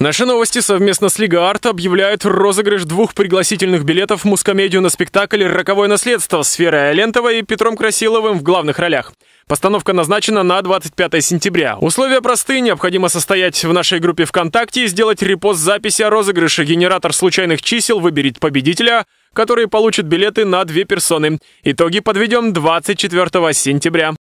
Наши новости совместно с Лига Арт объявляют розыгрыш двух пригласительных билетов в мускомедию на спектакль «Роковое наследство» с Ферой Алентовой и Петром Красиловым в главных ролях. Постановка назначена на 25 сентября. Условия просты. Необходимо состоять в нашей группе ВКонтакте и сделать репост записи о розыгрыше. Генератор случайных чисел выберет победителя, который получит билеты на две персоны. Итоги подведем 24 сентября.